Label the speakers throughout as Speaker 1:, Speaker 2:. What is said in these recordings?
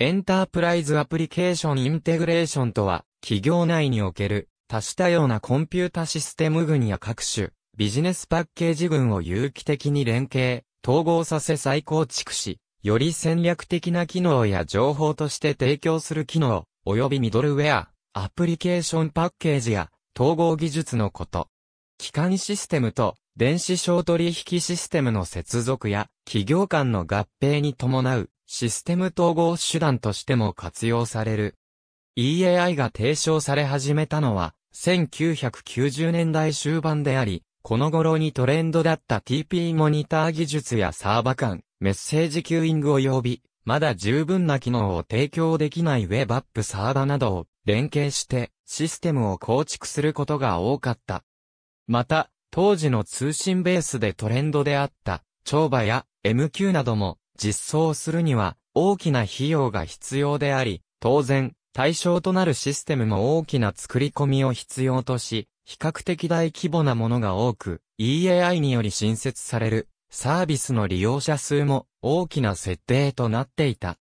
Speaker 1: エンタープライズアプリケーションインテグレーションとは、企業内における多種多様なコンピュータシステム群や各種ビジネスパッケージ群を有機的に連携、統合させ再構築し、より戦略的な機能や情報として提供する機能、及びミドルウェア、アプリケーションパッケージや統合技術のこと。機関システムと電子商取引システムの接続や企業間の合併に伴うシステム統合手段としても活用される。EAI が提唱され始めたのは、1990年代終盤であり、この頃にトレンドだった TP モニター技術やサーバ間、メッセージキューイング及び、まだ十分な機能を提供できない Web アップサーバなどを連携してシステムを構築することが多かった。また、当時の通信ベースでトレンドであった、超馬や MQ なども実装するには大きな費用が必要であり、当然、対象となるシステムも大きな作り込みを必要とし、比較的大規模なものが多く、EAI により新設されるサービスの利用者数も大きな設定となっていた。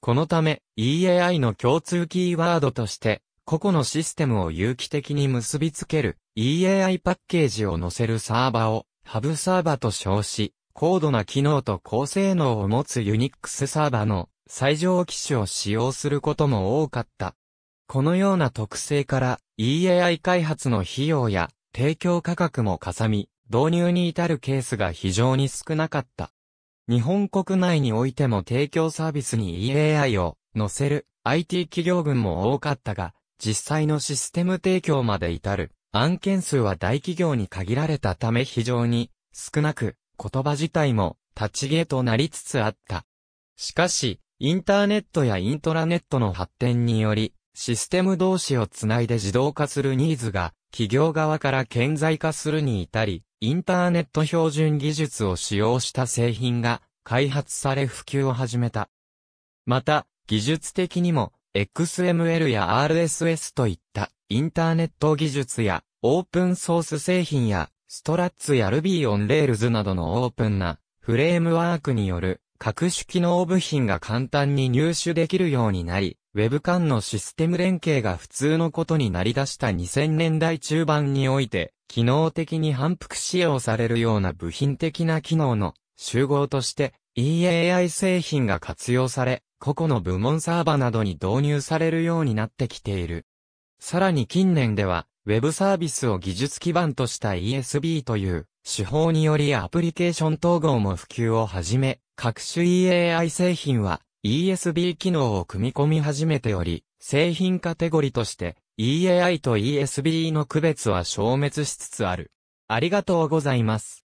Speaker 1: このため EAI の共通キーワードとして、個々のシステムを有機的に結びつける EAI パッケージを載せるサーバをハブサーバと称し、高度な機能と高性能を持つユニックスサーバの最上機種を使用することも多かった。このような特性から EAI 開発の費用や提供価格もかさみ、導入に至るケースが非常に少なかった。日本国内においても提供サービスに EAI を載せる IT 企業群も多かったが、実際のシステム提供まで至る案件数は大企業に限られたため非常に少なく、言葉自体も立ち消えとなりつつあった。しかし、インターネットやイントラネットの発展により、システム同士をつないで自動化するニーズが、企業側から顕在化するに至り、インターネット標準技術を使用した製品が開発され普及を始めた。また、技術的にも XML や RSS といったインターネット技術やオープンソース製品やストラッツや Ruby on Rails などのオープンなフレームワークによる各種機能部品が簡単に入手できるようになり、Web 間のシステム連携が普通のことになり出した2000年代中盤において、機能的に反復使用されるような部品的な機能の集合として EAI 製品が活用され、個々の部門サーバなどに導入されるようになってきている。さらに近年では、ウェブサービスを技術基盤とした ESB という手法によりアプリケーション統合も普及をはじめ、各種 EAI 製品は ESB 機能を組み込み始めており、製品カテゴリとして EAI と ESB の区別は消滅しつつある。ありがとうございます。